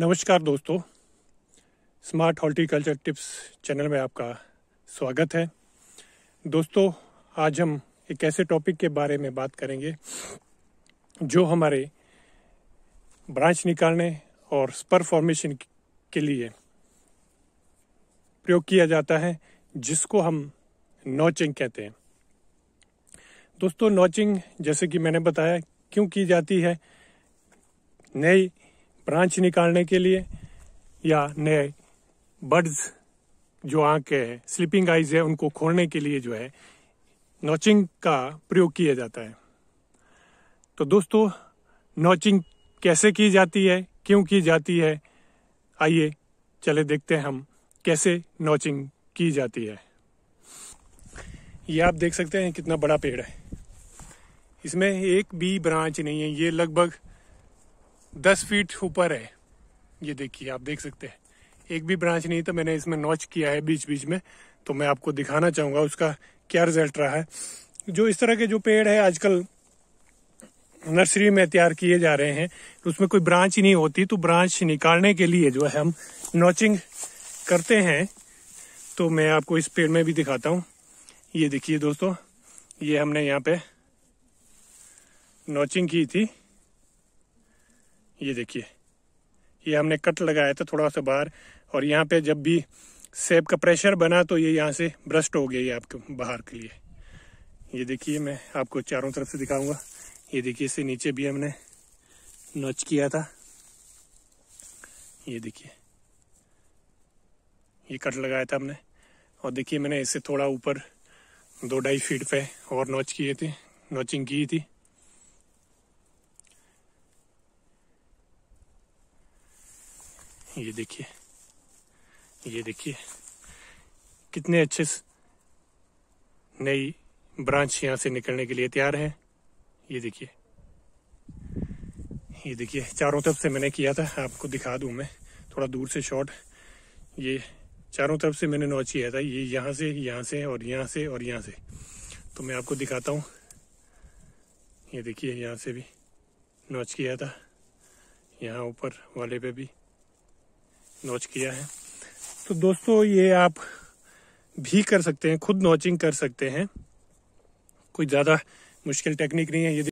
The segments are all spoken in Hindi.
नमस्कार दोस्तों स्मार्ट हॉर्टिकल्चर टिप्स चैनल में आपका स्वागत है दोस्तों आज हम एक ऐसे टॉपिक के बारे में बात करेंगे जो हमारे ब्रांच निकालने और स्पर फॉर्मेशन के लिए प्रयोग किया जाता है जिसको हम नोचिंग कहते हैं दोस्तों नोचिंग जैसे कि मैंने बताया क्यों की जाती है नई ब्रांच निकालने के लिए या नए बर्ड्स जो आंखें हैं स्लीपिंग आइज है उनको खोलने के लिए जो है नॉचिंग का प्रयोग किया जाता है तो दोस्तों नॉचिंग कैसे की जाती है क्यों की जाती है आइए चले देखते हैं हम कैसे नॉचिंग की जाती है ये आप देख सकते हैं कितना बड़ा पेड़ है इसमें एक भी ब्रांच नहीं है ये लगभग दस फीट ऊपर है ये देखिए आप देख सकते हैं एक भी ब्रांच नहीं तो मैंने इसमें नॉच किया है बीच बीच में तो मैं आपको दिखाना चाहूंगा उसका क्या रिजल्ट रहा है जो इस तरह के जो पेड़ है आजकल नर्सरी में तैयार किए जा रहे हैं उसमें कोई ब्रांच ही नहीं होती तो ब्रांच निकालने के लिए जो है हम नॉचिंग करते हैं तो मैं आपको इस पेड़ में भी दिखाता हूँ ये देखिए दोस्तों ये हमने यहाँ पे नॉचिंग की थी ये देखिए ये हमने कट लगाया था थोड़ा सा बाहर और यहाँ पे जब भी सेब का प्रेशर बना तो ये यहाँ से ब्रस्ट हो गया ये आपके बाहर के लिए ये देखिए मैं आपको चारों तरफ से दिखाऊंगा ये देखिए इससे नीचे भी हमने नोच किया था ये देखिए ये कट लगाया था हमने और देखिए मैंने इससे थोड़ा ऊपर दो ढाई फीट पे और नोच किए थे नोचिंग की थी ये देखिए ये देखिए कितने अच्छे नई ब्रांच यहां से निकलने के लिए तैयार है ये देखिए ये देखिए चारों तरफ से मैंने किया था आपको दिखा दू मैं थोड़ा दूर से शॉट ये चारों तरफ से मैंने नोच किया था ये यहां से यहाँ से और यहाँ से और यहाँ से तो मैं आपको दिखाता हूं ये देखिए यहां से भी नोच किया था यहाँ ऊपर वाले पे भी नोच किया है तो दोस्तों ये आप भी कर सकते हैं खुद नोचिंग कर सकते हैं कोई ज़्यादा मुश्किल टेक्निक नहीं है ये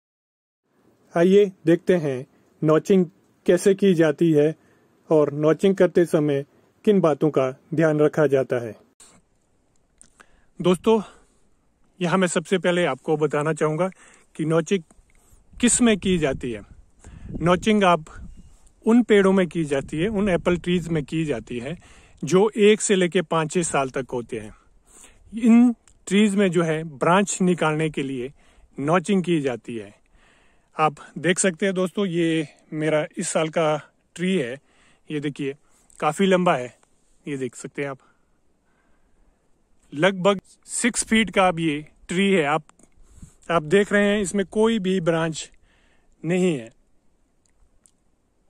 आइए देखते हैं नोचिंग कैसे की जाती है और नोचिंग करते समय किन बातों का ध्यान रखा जाता है दोस्तों यहां मैं सबसे पहले आपको बताना चाहूंगा कि नोचिंग किस में की जाती है नोचिंग आप उन पेड़ों में की जाती है उन एप्पल ट्रीज में की जाती है जो एक से लेकर पांच छह साल तक होते हैं इन ट्रीज में जो है ब्रांच निकालने के लिए नॉचिंग की जाती है आप देख सकते हैं दोस्तों ये मेरा इस साल का ट्री है ये देखिए काफ़ी लंबा है ये देख सकते हैं आप लगभग सिक्स फीट का अब ये ट्री है आप आप देख रहे हैं इसमें कोई भी ब्रांच नहीं है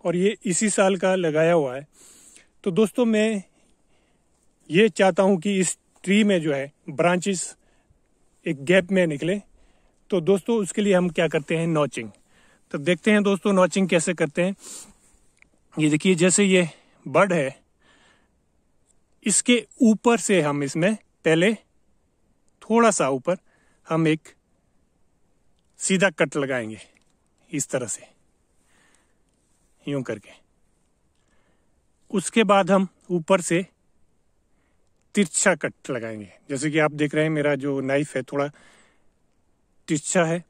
और ये इसी साल का लगाया हुआ है तो दोस्तों मैं ये चाहता हूँ कि इस ट्री में जो है ब्रांचेस एक गैप में निकले तो दोस्तों उसके लिए हम क्या करते हैं नॉचिंग तो देखते हैं दोस्तों नॉचिंग कैसे करते हैं ये देखिए जैसे ये बर्ड है इसके ऊपर से हम इसमें पहले थोड़ा सा ऊपर हम एक सीधा कट लगाएंगे इस तरह से यूं करके उसके बाद हम ऊपर से तिरछा कट लगाएंगे जैसे कि आप देख रहे हैं मेरा जो नाइफ है थोड़ा तिरछा है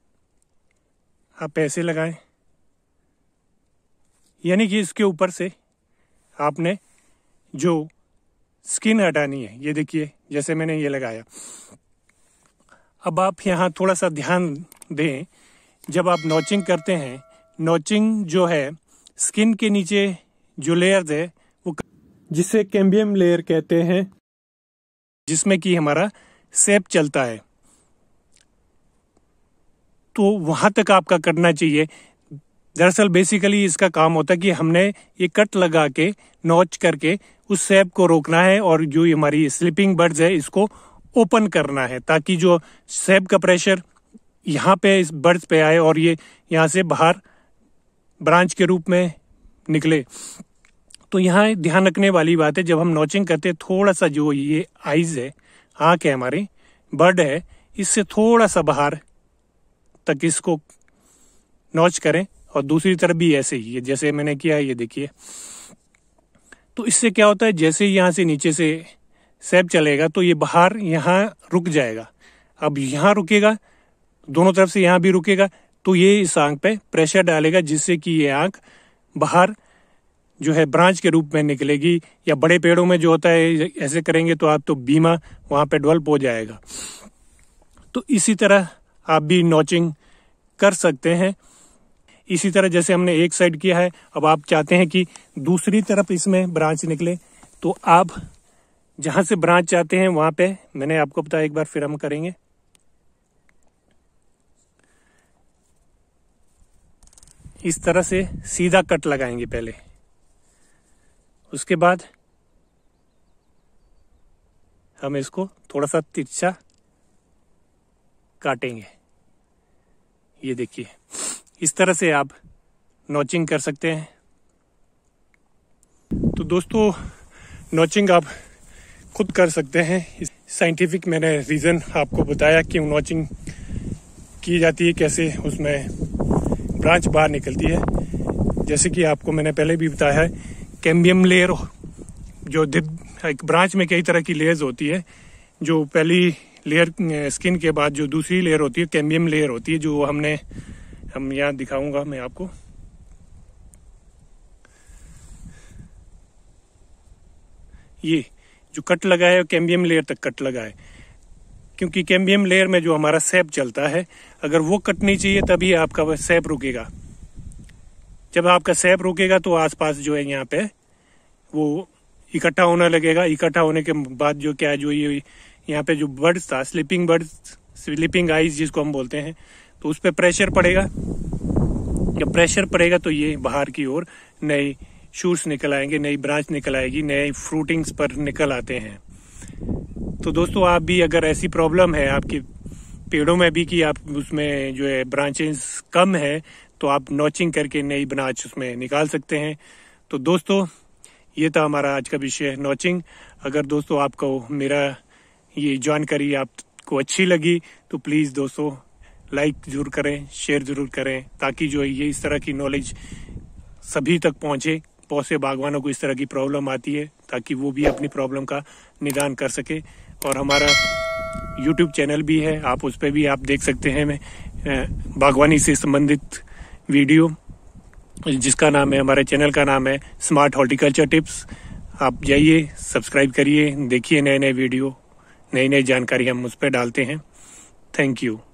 आप ऐसे लगाएं यानी कि इसके ऊपर से आपने जो स्किन हटानी है ये देखिए जैसे मैंने ये लगाया अब आप यहाँ थोड़ा सा ध्यान दें जब आप नोचिंग करते हैं नोचिंग जो है स्किन के नीचे जो लेयर्स है वो जिसे कैम्बियम लेयर कहते हैं जिसमें कि हमारा सेप चलता है तो वहां तक आपका करना चाहिए दरअसल बेसिकली इसका काम होता है कि हमने ये कट लगा के नोच करके उस सेप को रोकना है और जो हमारी स्लीपिंग बर्ड्स है इसको ओपन करना है ताकि जो सेब का प्रेशर यहाँ पे इस बर्ड्स पे आए और ये यहाँ से बाहर ब्रांच के रूप में निकले तो यहाँ ध्यान रखने वाली बात है जब हम नोचिंग करते हैं थोड़ा सा जो ये आइज है आँख है हमारे बर्ड है इससे थोड़ा सा बाहर तक इसको नॉच करें और दूसरी तरफ भी ऐसे ही है जैसे मैंने किया ये देखिए तो इससे क्या होता है जैसे ही यहाँ से नीचे से सेब चलेगा तो ये बाहर यहाँ रुक जाएगा अब यहाँ रुकेगा दोनों तरफ से यहाँ भी रुकेगा तो ये इस आंख पे प्रेशर डालेगा जिससे कि ये आंख बाहर जो है ब्रांच के रूप में निकलेगी या बड़े पेड़ों में जो होता है ऐसे करेंगे तो आप तो बीमा वहां पे डेवलप हो जाएगा तो इसी तरह आप भी नॉचिंग कर सकते हैं इसी तरह जैसे हमने एक साइड किया है अब आप चाहते हैं कि दूसरी तरफ इसमें ब्रांच निकले तो आप जहां से ब्रांच चाहते हैं वहां पे मैंने आपको बताया एक बार फिर हम करेंगे इस तरह से सीधा कट लगाएंगे पहले उसके बाद हम इसको थोड़ा सा तिरछा काटेंगे ये देखिए इस तरह से आप नोचिंग कर सकते हैं तो दोस्तों नोचिंग आप खुद कर सकते हैं साइंटिफिक मैंने रीज़न आपको बताया कि नोचिंग की जाती है कैसे उसमें ब्रांच बाहर निकलती है जैसे कि आपको मैंने पहले भी बताया है कैम्बियम लेयर जो एक ब्रांच में कई तरह की लेयर्स होती है जो पहली लेयर स्किन के बाद जो दूसरी लेयर होती है कैम्बियम लेयर होती है जो हमने हम यहाँ दिखाऊंगा मैं आपको ये जो कट लगा है कैम्बियम लेयर तक कट लगा है क्योंकि कैम्बियम लेयर में जो हमारा सेप चलता है अगर वो कटनी चाहिए तभी आपका सेप रुकेगा जब आपका सेप रुकेगा तो आसपास जो है यहाँ पे वो इकट्ठा होना लगेगा इकट्ठा होने के बाद जो क्या जो ये यहाँ पे जो बर्ड्स था स्लीपिंग बर्ड्स स्लीपिंग आइज जिसको हम बोलते हैं तो उस पर प्रेशर पड़ेगा जब प्रेशर पड़ेगा तो ये बाहर की ओर नए शूट्स निकल आएंगे नई ब्रांच निकल आएगी नए फ्रूटिंग्स पर निकल आते हैं तो दोस्तों आप भी अगर ऐसी प्रॉब्लम है आपके पेड़ों में भी कि आप उसमें जो है ब्रांचेस कम है तो आप नॉचिंग करके नई ब्रांच उसमें निकाल सकते हैं तो दोस्तों ये था हमारा आज का विषय नॉचिंग अगर दोस्तों आपको मेरा ये जानकारी आपको अच्छी लगी तो प्लीज़ दोस्तों लाइक ज़रूर करें शेयर ज़रूर करें ताकि जो ये इस तरह की नॉलेज सभी तक पहुंचे बहुत से बागवानों को इस तरह की प्रॉब्लम आती है ताकि वो भी अपनी प्रॉब्लम का निदान कर सके और हमारा यूट्यूब चैनल भी है आप उस पर भी आप देख सकते हैं मैं बागवानी से संबंधित वीडियो जिसका नाम है हमारे चैनल का नाम है स्मार्ट हॉर्टिकल्चर टिप्स आप जाइए सब्सक्राइब करिए देखिए नए नए वीडियो नई नई जानकारी हम उस पर डालते हैं थैंक यू